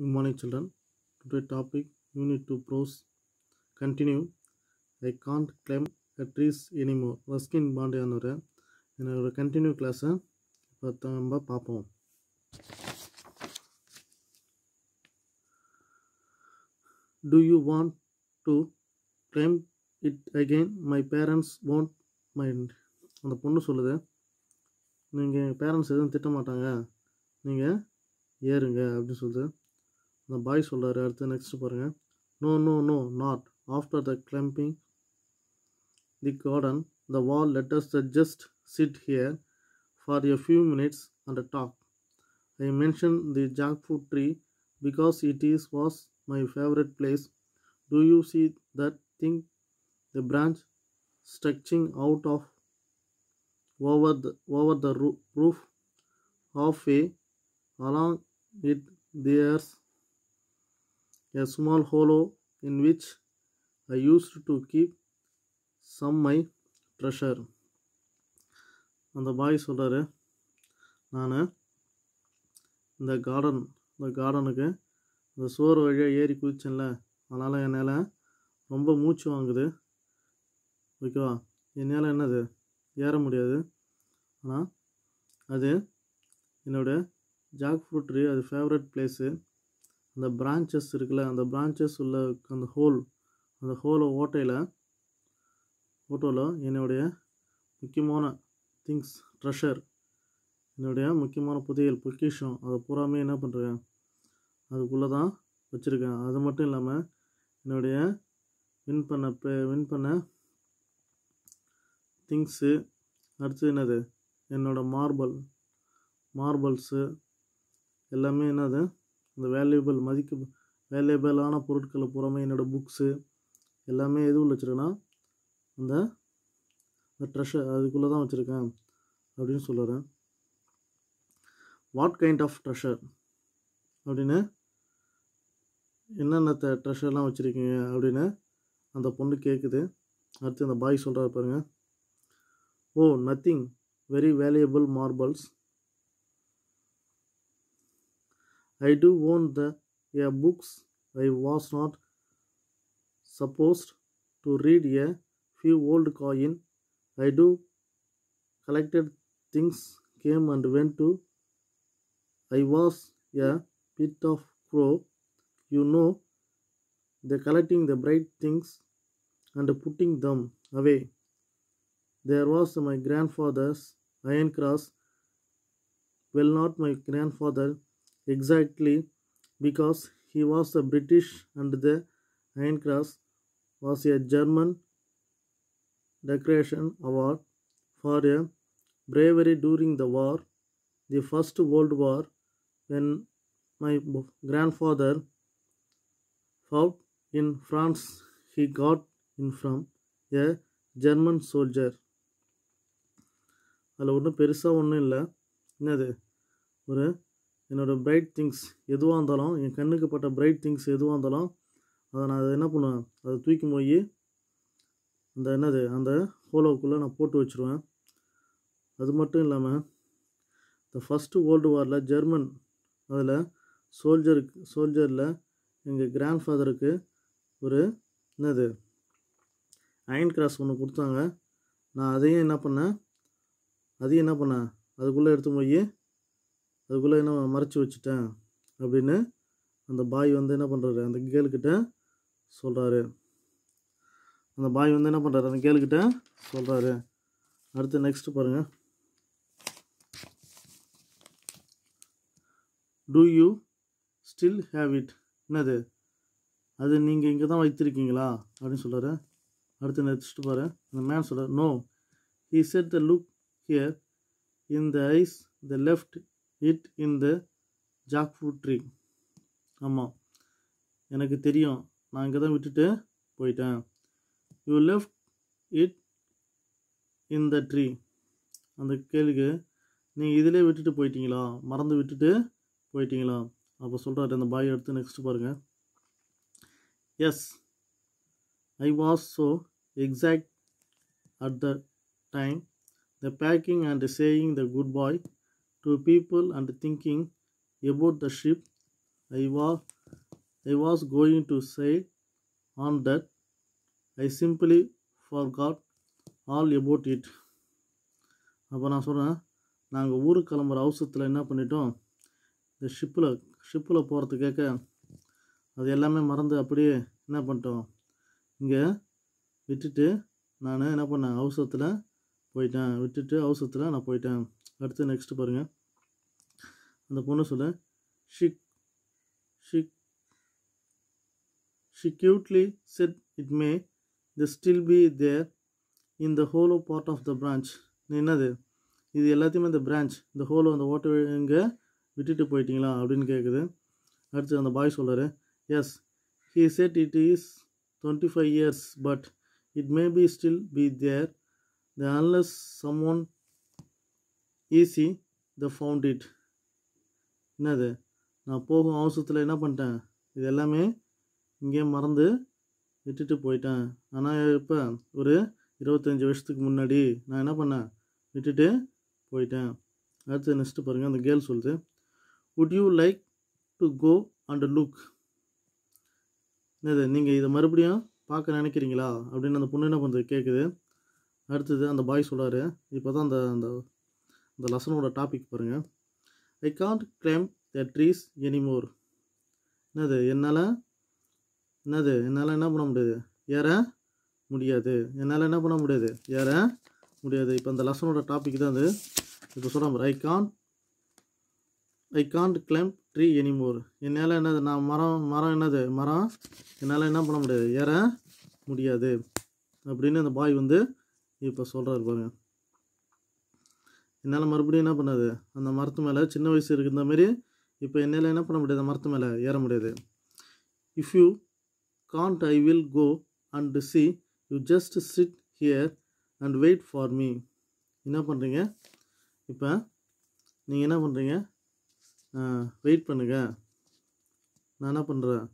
Good morning children. Today topic you need to browse. Continue. I can't climb a trees anymore. Ruskin பாண்டியானோட என்னோட continue கிளாஸை இப்போ நம்ம பார்ப்போம் Do you want to climb it again? My parents won't mind. அந்த பொண்ணு சொல்லுது நீங்கள் பேரண்ட்ஸ் எதுவும் திட்ட மாட்டாங்க நீங்கள் ஏறுங்க அப்படின்னு சொல்லுது அந்த பாய் சொல்கிறாரு அடுத்து நெக்ஸ்ட் பாருங்கள் no no no not after the climbing the garden the wall let's just sit here for a few minutes and talk I mention the jackfruit tree because it is was my favourite place do you see that thing the branch stretching out of over the, over the roof halfway along it there's a small hollow in which I used to keep some my treasure அந்த boy சொல்கிறாரு நான் இந்த garden இந்த கார்டனுக்கு இந்த சோறு வழியாக ஏறி குதிச்சேன்ல அதனால் என்னால் ரொம்ப மூச்சு வாங்குது ஓகேவா என்னால் என்னது ஏற முடியாது ஆனால் அது என்னோடய ஜாக் ஃப்ரூட் அது ஃபேவரட் பிளேஸு அந்த பிரான்ச்சஸ் இருக்குல்ல அந்த பிரான்ச்சஸ் உள்ள அந்த ஹோல் அந்த ஹோலை ஓட்டையில் ஓட்டோவில் என்னுடைய முக்கியமான திங்ஸ் ட்ரெஷர் என்னுடைய முக்கியமான புதையல் பொக்கிஷம் அதை பூராமே என்ன பண்ணுறேன் அதுக்குள்ளே தான் வச்சுருக்கேன் அது மட்டும் இல்லாமல் என்னுடைய வின் பண்ண பே வின் பண்ண திங்ஸு அடுத்து என்னது என்னோடய மார்பல் மார்பல்ஸு எல்லாமே என்னது அந்த வேல்யூபிள் மதிக்க வேல்யூபிளான பொருட்களை புறமே என்னோடய புக்ஸு எல்லாமே எதுவும் வச்சுருக்கேன்னா அந்த இந்த ட்ரெஷர் அதுக்குள்ளே தான் வச்சுருக்கேன் அப்படின்னு சொல்லுறேன் வாட் கைண்ட் ஆஃப் ட்ரெஷர் அப்படின்னு என்னென்ன ட்ரெஷர்லாம் வச்சுருக்கீங்க அப்படின்னு அந்த பொண்ணு கேட்குது அடுத்து அந்த பாய் சொல்கிறார் பாருங்கள் oh nothing very valuable marbles I do own the a books I was not supposed to read a few old coin. I do collected things came and went to I was a bit of crow. You know the collecting the bright things and putting them away. There was my grandfather's iron cross. Well, not my grandfather, exactly because he was a British and the Iron Cross was a German decoration award for a bravery during the war, the First World War, when my grandfather fought in France, he got in from a German soldier. அதில் ஒன்றும் பெருசாக ஒன்றும் இல்லை என்னது ஒரு என்னோடய bright things எதுவாக இருந்தாலும் என் கண்ணுக்கு பட்ட பிரைட் திங்ஸ் எதுவாக இருந்தாலும் அதை நான் அதை என்ன பண்ணுவேன் அதை தூக்கி போய் அந்த என்னது அந்த ஹோலோவுக்குள்ளே நான் போட்டு வச்சுருவேன் அது மட்டும் இல்லாமல் இந்த ஃபஸ்ட்டு வேர்ல்டு வாரில் ஜெர்மன் அதில் சோல்ஜருக்கு சோல்ஜரில் எங்கள் கிராண்ட் ஃபாதருக்கு ஒரு என்னது அயன் கிராஸ் ஒன்று கொடுத்தாங்க நான் அதையும் என்ன பண்ணேன் அதையும் என்ன பண்ணேன் அதுக்குள்ளே எடுத்து போய் அதுக்குள்ளே என்ன மறைச்சி வச்சுட்டேன் அப்படின்னு அந்த பாய் வந்து என்ன பண்ணுறாரு அந்த கேளுக்கிட்ட சொல்கிறாரு அந்த பாய் வந்து என்ன பண்ணுறாரு அந்த கேளுக்கிட்ட சொல்கிறாரு அடுத்து நெக்ஸ்ட்டு பாருங்கள் do you still have it என்னது அது நீங்கள் இங்கே தான் வைத்திருக்கீங்களா அப்படின்னு சொல்கிறாரு அடுத்து நெக்ஸ்ட் பாரு அந்த மேன் சொல்கிறார் no he said the look here in the eyes the left it in the jackfruit tree ஆமாம் எனக்கு தெரியும் நான் இங்கே தான் விட்டுட்டு போயிட்டேன் you left it in the tree அந்த கேள்விக்கு நீங்கள் இதிலே விட்டுட்டு போயிட்டீங்களா மறந்து விட்டுட்டு போயிட்டீங்களா அப்போ சொல்கிறாரு அந்த பாய் எடுத்து நெக்ஸ்ட் பாருங்கள் yes I was so exact at the time the packing and saying the good bye to people and thinking thinking the ship I was I was going to to on on I simply forgot all about it அப்போ நான் சொல்கிறேன் நாங்கள் ஊருக்கு கிளம்புற அவசரத்தில் என்ன பண்ணிட்டோம் இந்த ஷிப்பில் ஷிப்பில் போகிறது கேட்க அது எல்லாமே மறந்து அப்படியே என்ன பண்ணிட்டோம் இங்கே விட்டுட்டு நான் என்ன பண்ணேன் அவசரத்தில் போயிட்டேன் விட்டுட்டு அவசரத்தில் நான் போயிட்டேன் அடுத்து நெக்ஸ்ட் பாருங்கள் அந்த பொண்ணு சொல்ல she she she cutely said it may the still be there in the hollow part of the branch என்னது இது எல்லாத்தையுமே இந்த பிரான்ச் இந்த ஹோலோ அந்த ஓட்ட இங்கே விட்டுட்டு போயிட்டீங்களா அப்படின்னு கேட்குது அடுத்து அந்த பாய் சொல்கிறாரு yes he said it is twenty five years but it may be still be there the unless someone easy the found it என்னது நான் போகும் அவசரத்தில் என்ன பண்ணிட்டேன் இது எல்லாமே இங்கே மறந்து விட்டுட்டு போயிட்டேன் ஆனால் இப்போ ஒரு இருபத்தஞ்சி வருஷத்துக்கு முன்னாடி நான் என்ன பண்ணேன் விட்டுட்டு போயிட்டேன் அடுத்து நெக்ஸ்ட்டு பாருங்கள் அந்த கேர்ள் சொல்லுது would you like to go and look என்னது நீங்கள் இதை மறுபடியும் பார்க்க நினைக்கிறீங்களா அப்படின்னு அந்த பொண்ணு என்ன பண்ணுறது கேட்குது அடுத்தது அந்த பாய் சொல்கிறார் இப்போ தான் அந்த அந்த இந்த லெசனோட டாபிக் பாருங்கள் I can't climb the trees anymore என்னது என்னால் என்னது என்னால் என்ன பண்ண முடியாது ஏற முடியாது என்னால் என்ன பண்ண முடியாது ஏற முடியாது இப்போ அந்த லெசனோட டாபிக் தான் அது இப்போ சொல்கிறேன் I can't I can't climb tree anymore என்னால் என்னது நான் மரம் மரம் என்னது மரம் என்னால் என்ன பண்ண முடியாது ஏற முடியாது அப்படின்னு அந்த பாய் வந்து இப்போ சொல்கிறார் பாருங்கள் என்னால் மறுபடியும் என்ன பண்ணாது அந்த மரத்து மேலே சின்ன வயசு இருக்கிற மாரி இப்போ என்னால் என்ன பண்ண முடியாது மரத்து மேலே ஏற முடியாது if you can't I will go and see you just sit here and wait for me என்ன பண்ணுறீங்க இப்போ நீங்கள் என்ன பண்ணுறீங்க வெயிட் பண்ணுங்கள் நான் என்ன பண்ணுறேன்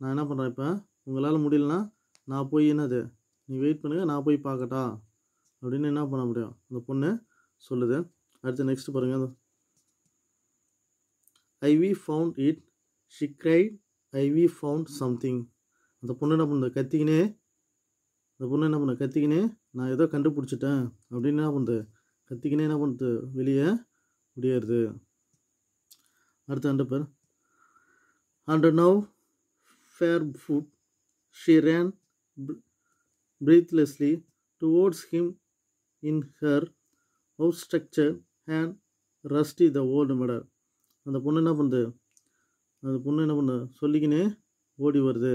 நான் என்ன பண்ணுறேன் இப்போ உங்களால் முடியலனா நான் போய் என்னது நீ வெயிட் பண்ணுங்கள் நான் போய் பார்க்கட்டா அப்படின்னு என்ன பண்ண முடியும் அந்த பொண்ணு சொல்லுது அடுத்து நெக்ஸ்ட் பாருங்கள் I we found it she cried I we found something அந்த பொண்ணு என்ன பண்ண கத்திக்கினே அந்த பொண்ணு என்ன பண்ண கத்திக்கினே நான் ஏதோ கண்டுபிடிச்சிட்டேன் அப்படின்னு என்ன பண்ணுது கத்திக்கினே என்ன பண்ணுது வெளியே முடியாது அடுத்த ரெண்டு பேர் and now fair foot she ran breathlessly towards him in her house structure hand rusty the old metal அந்த பொண்ணு என்ன பண்ணுது அந்த பொண்ணு என்ன பண்ணு சொல்லிக்கினே ஓடி வருது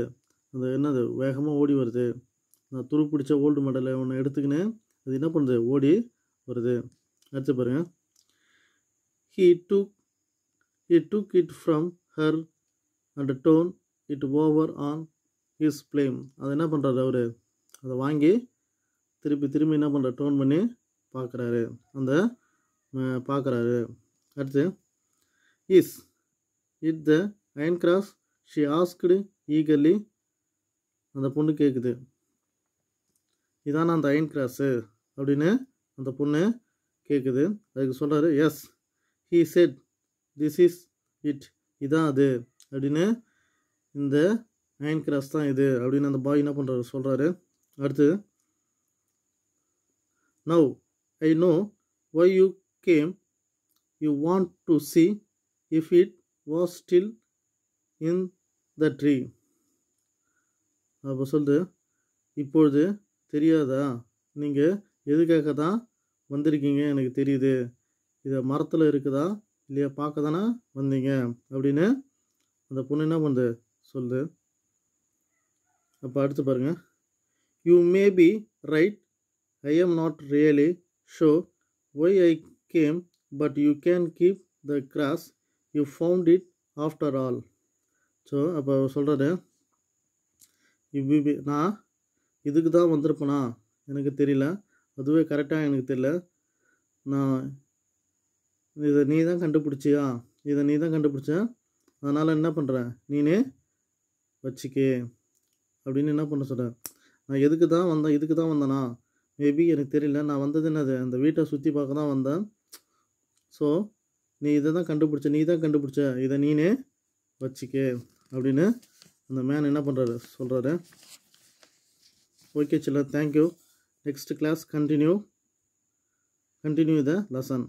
அந்த என்னது வேகமாக ஓடி வருது நான் துரு பிடிச்ச ஓல்டு மெடலை ஒன்று எடுத்துக்கின்னு அது என்ன பண்ணுது ஓடி வருது அடுத்து பாருங்கள் he took he took it from her and done it over on his flame அதை என்ன பண்ணுறாரு அவர் அதை வாங்கி திருப்பி திரும்பி என்ன பண்ணுற டோன் பண்ணி பார்க்குறாரு அந்த பார்க்குறாரு அடுத்து is it the iron cross she asked eagerly அந்த பொண்ணு கேட்குது இதான அந்த அயன் கிராஸு அப்படின்னு அந்த பொண்ணு கேட்குது அதுக்கு சொல்கிறாரு yes he said this is it இதான் அது அப்படின்னு இந்த அயன் கிராஸ் தான் இது அப்படின்னு அந்த பாய் என்ன பண்ணுறாரு சொல்கிறாரு அடுத்து now I know why you came. You want to see if it was still in the tree. அப்போ சொல்லுது இப்பொழுது தெரியாதா நீங்கள் எதுக்காக தான் வந்திருக்கீங்க எனக்கு தெரியுது இதை மரத்தில் இருக்குதா இல்லையா பார்க்க தானே வந்தீங்க அப்படின்னு அந்த பொண்ணு என்ன பண்ணுது சொல்லுது அப்போ அடுத்து பாருங்கள் you may be right I am not really show why I came, but you can keep the grass. You found it after all. So அப்போ சொல்கிறாரு இவ்வி நான் இதுக்கு தான் வந்திருப்பேனா எனக்கு தெரியல அதுவே கரெக்டாக எனக்கு தெரியல நான் இதை நீ தான் கண்டுபிடிச்சியா இதை நீ தான் கண்டுபிடிச்ச அதனால் என்ன பண்ணுற நீனே வச்சிக்கே அப்படின்னு என்ன பண்ண சொல்கிறேன் நான் எதுக்கு தான் வந்தேன் இதுக்கு தான் வந்தேனா மேபி எனக்கு தெரியல நான் வந்தது என்னது அந்த வீட்டை சுற்றி பார்க்க தான் வந்தேன் ஸோ நீ இதை தான் கண்டுபிடிச்ச நீ தான் கண்டுபிடிச்ச இதை நீனே வச்சிக்க அப்படின்னு அந்த மேன் என்ன பண்ணுறாரு சொல்கிறாரு okay chiller thank you next class continue continue the lesson